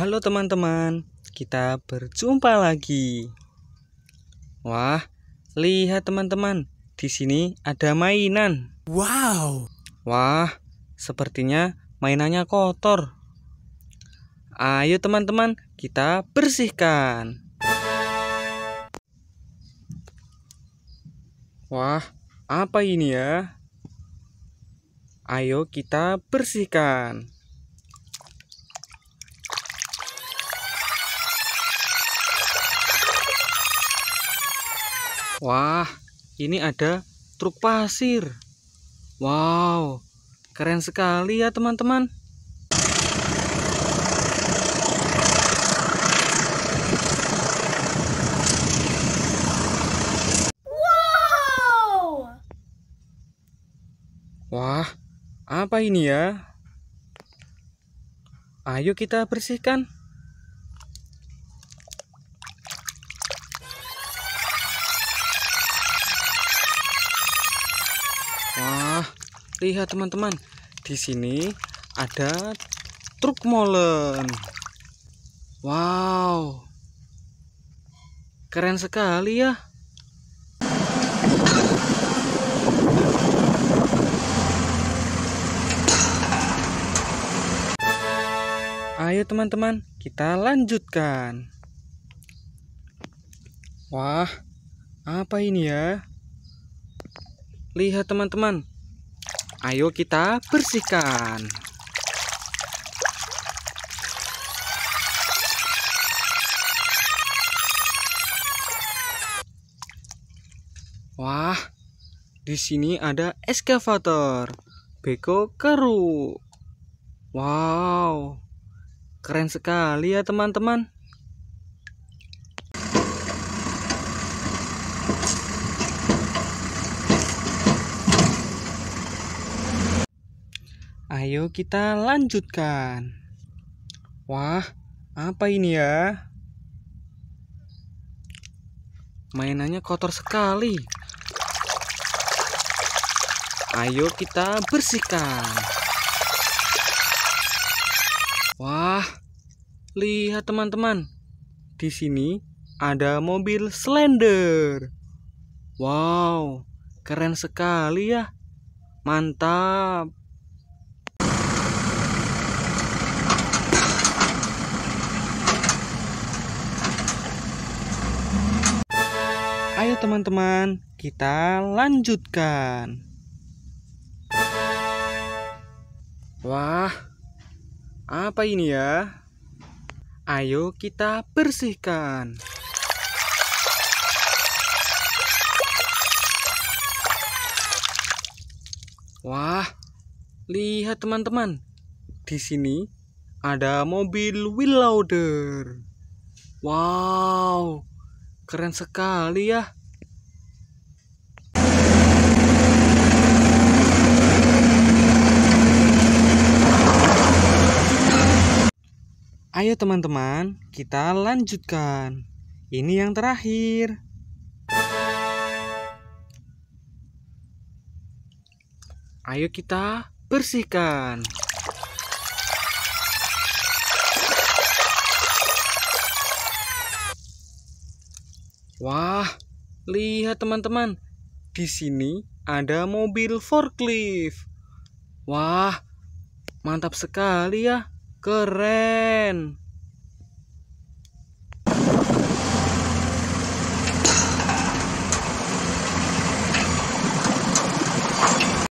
Halo teman-teman, kita berjumpa lagi. Wah, lihat teman-teman, di sini ada mainan. Wow. Wah, sepertinya mainannya kotor. Ayo teman-teman, kita bersihkan. Wah, apa ini ya? Ayo kita bersihkan. Wah, ini ada truk pasir. Wow, keren sekali ya teman-teman. Wow. Wah, apa ini ya? Ayo kita bersihkan. Wah, lihat teman-teman. Di sini ada truk molen. Wow. Keren sekali ya. Ayo teman-teman, kita lanjutkan. Wah, apa ini ya? Lihat teman-teman, Ayo kita bersihkan. Wah, di sini ada eskavator. Beko keru. Wow. Keren sekali ya teman-teman. Ayo kita lanjutkan. Wah, apa ini ya? Mainannya kotor sekali. Ayo kita bersihkan. Wah, lihat teman-teman. Di sini ada mobil Slender. Wow, keren sekali ya. Mantap. teman-teman, kita lanjutkan. Wah, apa ini ya? Ayo kita bersihkan. Wah, lihat teman-teman. Di sini ada mobil wheel loader. Wow, keren sekali ya. Ayo teman-teman, kita lanjutkan. Ini yang terakhir. Ayo kita bersihkan. Wah, lihat teman-teman. Di sini ada mobil forklift. Wah, mantap sekali ya. Keren.